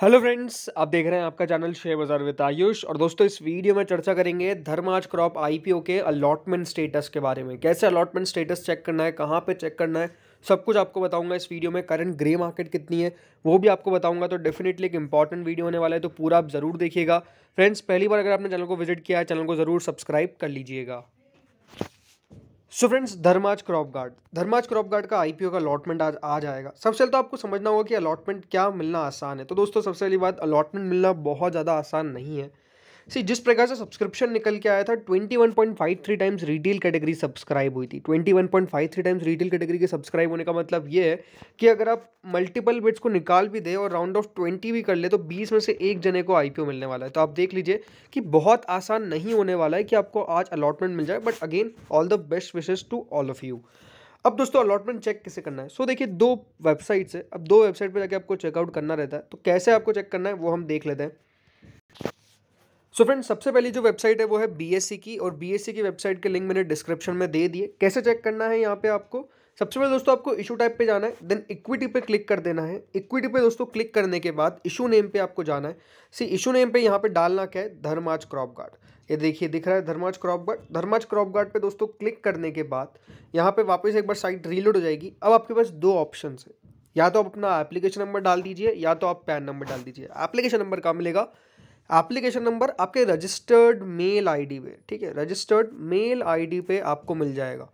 hello friends आप देख रहे हैं आपका channel share Bazaar with Ayush और दोस्तों इस वीडियो में चर्चा करेंगे धर्माज क्रॉप आईपीओ के अलॉटमेंट स्टेटस के बारे में कैसे अलॉटमेंट स्टेटस चेक करना है कहाँ पे चेक करना है सब कुछ आपको बताऊंगा इस वीडियो में करंट ग्रे मार्केट कितनी है वो भी आपको बताऊंगा तो डेफिनेटली एक इंपॉर्टेंट वीडियो होने वाला है तो पूरा आप ज़रूर देखिएगा फ्रेंड्स पहली बार अगर आपने चैनल को विजिट किया है चैनल को ज़रूर सब्सक्राइब कर लीजिएगा so friends Dharmaj crop guard Dharmaj crop guard का आईपीओ का अलॉटमेंट आज आ जाएगा सबसे पहले तो आपको समझना होगा कि अलॉटमेंट क्या मिलना आसान है तो दोस्तों सबसे पहली बात अलॉटमेंट मिलना बहुत ज़्यादा आसान नहीं है सी जिस प्रकार से सब्सक्रिप्शन निकल के आया था 21.53 टाइम्स रिटेल कैटेगरी सब्सक्राइब हुई थी 21.53 टाइम्स रिटेल कैटेगरी के सब्सक्राइब होने का मतलब ये है कि अगर आप मल्टीपल बिट्स को निकाल भी दे और राउंड ऑफ ट्वेंटी भी कर ले तो बीस में से एक जने को आई मिलने वाला है तो आप देख लीजिए कि बहुत आसान नहीं होने वाला है कि आपको आज अलॉटमेंट मिल जाए but again all the best wishes to all of you अब दोस्तों अलॉटमेंट चेक किसे करना है सो so, देखिए दो वेबसाइट्स है अब दो वेबसाइट पर जाकर आपको चेकआउट करना रहता है तो कैसे आपको चेक करना है वो हम देख लेते हैं सो so फ्रेंड्स सबसे पहली जो वेबसाइट है वो है बीएससी की और बीएससी की वेबसाइट के लिंक मैंने डिस्क्रिप्शन में दे दिए कैसे चेक करना है यहाँ पे आपको सबसे पहले दोस्तों आपको इशू टाइप पे जाना है देन इक्विटी पे क्लिक कर देना है इक्विटी पे दोस्तों क्लिक करने के बाद इशू नेम पे आपको जाना है सी इशू नेम पे यहाँ पे डालना क्या है धर्माज क्रॉप गार्ड ये देखिए दिख रहा है Dharmaj crop guard Dharmaj crop guard पर दोस्तों क्लिक करने के बाद यहाँ पे वापस एक बार साइट रीलोड हो जाएगी अब आपके पास दो ऑप्शन है या तो आप अपना एप्लीकेशन नंबर डाल दीजिए या तो आप पैन नंबर डाल दीजिए एप्लीकेशन नंबर कहाँ मिलेगा एप्लीकेशन नंबर आपके रजिस्टर्ड मेल आईडी पे ठीक है रजिस्टर्ड मेल आईडी पे आपको मिल जाएगा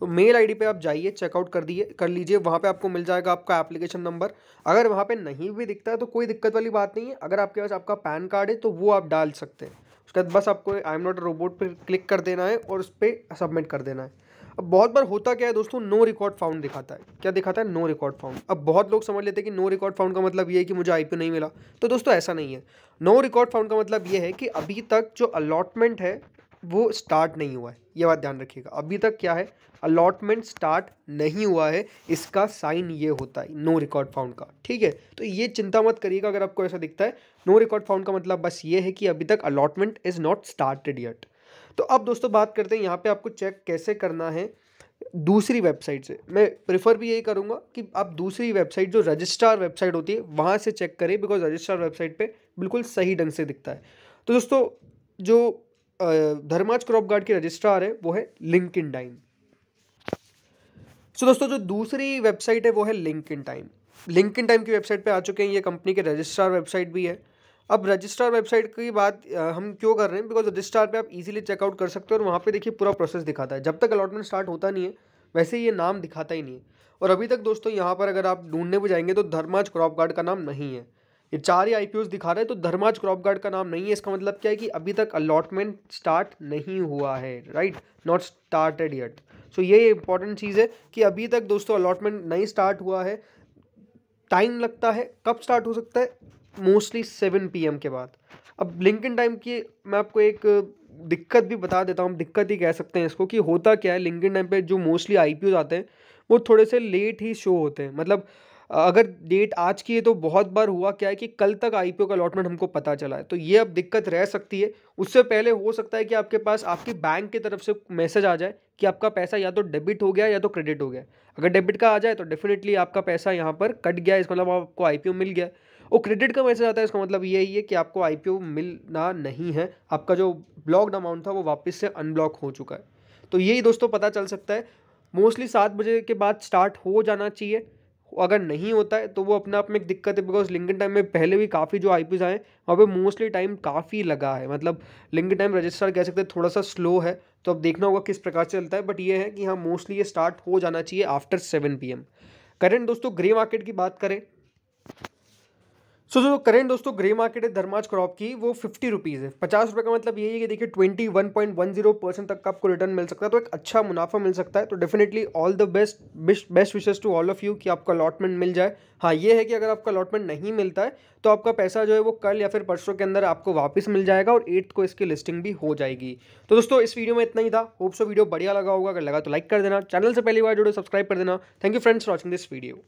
तो मेल आईडी पे आप जाइए चेकआउट कर दिए कर लीजिए वहाँ पे आपको मिल जाएगा आपका एप्लीकेशन नंबर अगर वहाँ पे नहीं भी दिखता है तो कोई दिक्कत वाली बात नहीं है अगर आपके पास आपका पैन कार्ड है तो वो आप डाल सकते हैं उसके बाद बस आपको आई एम नॉट रोबोट पर क्लिक कर देना है और उस पर सबमिट कर देना है अब बहुत बार होता क्या है दोस्तों नो रिकॉर्ड फाउंड दिखाता है क्या दिखाता है नो रिकॉर्ड फाउंड अब बहुत लोग समझ लेते हैं कि नो रिकॉर्ड फाउंड का मतलब ये है कि मुझे आई नहीं मिला तो दोस्तों ऐसा नहीं है नो रिकॉर्ड फाउंड का मतलब ये है कि अभी तक जो अलॉटमेंट है वो स्टार्ट नहीं हुआ है ये बात ध्यान रखिएगा अभी तक क्या है अलॉटमेंट स्टार्ट नहीं हुआ है इसका साइन ये होता है नो रिकॉर्ड फाउंड का ठीक है तो ये चिंता मत करिएगा अगर आपको ऐसा दिखता है नो रिकॉर्ड फाउंड का मतलब बस ये है कि अभी तक allotment is not started yet तो अब दोस्तों बात करते हैं यहाँ पे आपको चेक कैसे करना है दूसरी वेबसाइट से मैं प्रेफर भी यही करूँगा कि आप दूसरी वेबसाइट जो रजिस्ट्रार वेबसाइट होती है वहाँ से चेक करें बिकॉज रजिस्ट्रार वेबसाइट पे बिल्कुल सही ढंग से दिखता है तो दोस्तों जो धर्माज क्रॉप गार्ड की रजिस्ट्रार है वो है लिंक इन टाइम सो दोस्तों जो दूसरी वेबसाइट है वो है Link In Time Link In Time की वेबसाइट पर आ चुके हैं ये कंपनी के रजिस्ट्रार वेबसाइट भी है अब रजिस्ट्रार वेबसाइट की बात हम क्यों कर रहे हैं बिकॉज रजिस्ट्रार पे आप इजीली चेकआउट कर सकते हो और वहाँ पे देखिए पूरा प्रोसेस दिखाता है जब तक अलॉटमेंट स्टार्ट होता नहीं है वैसे ये नाम दिखाता ही नहीं है और अभी तक दोस्तों यहाँ पर अगर आप ढूंढने भी जाएंगे तो धर्माज क्रॉप गार्ड का नाम नहीं है ये चार ही आई दिखा रहे हैं तो धर्माज क्रॉप गार्ड का नाम नहीं है इसका मतलब क्या है कि अभी तक अलॉटमेंट स्टार्ट नहीं हुआ है right not started yet so ये इंपॉर्टेंट चीज़ है कि अभी तक दोस्तों अलॉटमेंट नहीं स्टार्ट हुआ है टाइम लगता है कब स्टार्ट हो सकता है मोस्टली सेवन पी के बाद अब लिंकन टाइम की मैं आपको एक दिक्कत भी बता देता हूँ दिक्कत ही कह सकते हैं इसको कि होता क्या है लिंक इन टाइम पर जो मोस्टली आई आते हैं वो थोड़े से लेट ही शो होते हैं मतलब अगर डेट आज की है तो बहुत बार हुआ क्या है कि कल तक आई का अलॉटमेंट हमको पता चला है तो ये अब दिक्कत रह सकती है उससे पहले हो सकता है कि आपके पास आपके बैंक की तरफ से मैसेज आ जाए कि आपका पैसा या तो डेबिट हो गया या तो क्रेडिट हो गया अगर डेबिट का आ जाए तो डेफिनेटली आपका पैसा यहाँ पर कट गया इसका मतलब आपको आई मिल गया और क्रेडिट का मैसेज आता है इसका मतलब ये ही है कि आपको आई मिलना नहीं है आपका जो ब्लॉक्ड अमाउंट था वो वापस से अनब्लॉक हो चुका है तो यही दोस्तों पता चल सकता है मोस्टली सात बजे के बाद स्टार्ट हो जाना चाहिए अगर नहीं होता है तो वो अपने आप में एक दिक्कत है बिकॉज लिंकन टाइम में पहले भी काफ़ी जो आई आए हैं वहाँ पर मोस्टली टाइम काफ़ी लगा है मतलब लिंकन टाइम रजिस्टर कह सकते हैं थोड़ा सा स्लो है तो अब देखना होगा किस प्रकार से चलता है बट ये है कि हाँ मोस्टली ये स्टार्ट हो जाना चाहिए after seven P M current दोस्तों ग्रे मार्केट की बात करें सो जो करेंट दोस्तों ग्रे मार्केट है धर्माज क्रॉप की वो फिफ्टी रुपीज़ है पचास रुपये का मतलब यही है कि देखिए twenty one point one zero percent तक का आपको रिटर्न मिल सकता है तो एक अच्छा मुनाफा मिल सकता है तो definitely all the best best wishes to all of you कि आपका अलॉटमेंट मिल जाए हाँ ये है कि अगर आपका अलॉटमेंट नहीं मिलता है तो आपका पैसा जो है वो कल या फिर परसों के अंदर आपको वापस मिल जाएगा और एट्थ को इसकी लिस्टिंग भी हो जाएगी तो दोस्तों इस वीडियो में इतना ही था होप सो वीडियो बढ़िया लगा होगा अगर लगा तो लाइक कर देना चैनल से पहली बार जुड़े सब्सक्राइब कर देना thank you friends for watching this video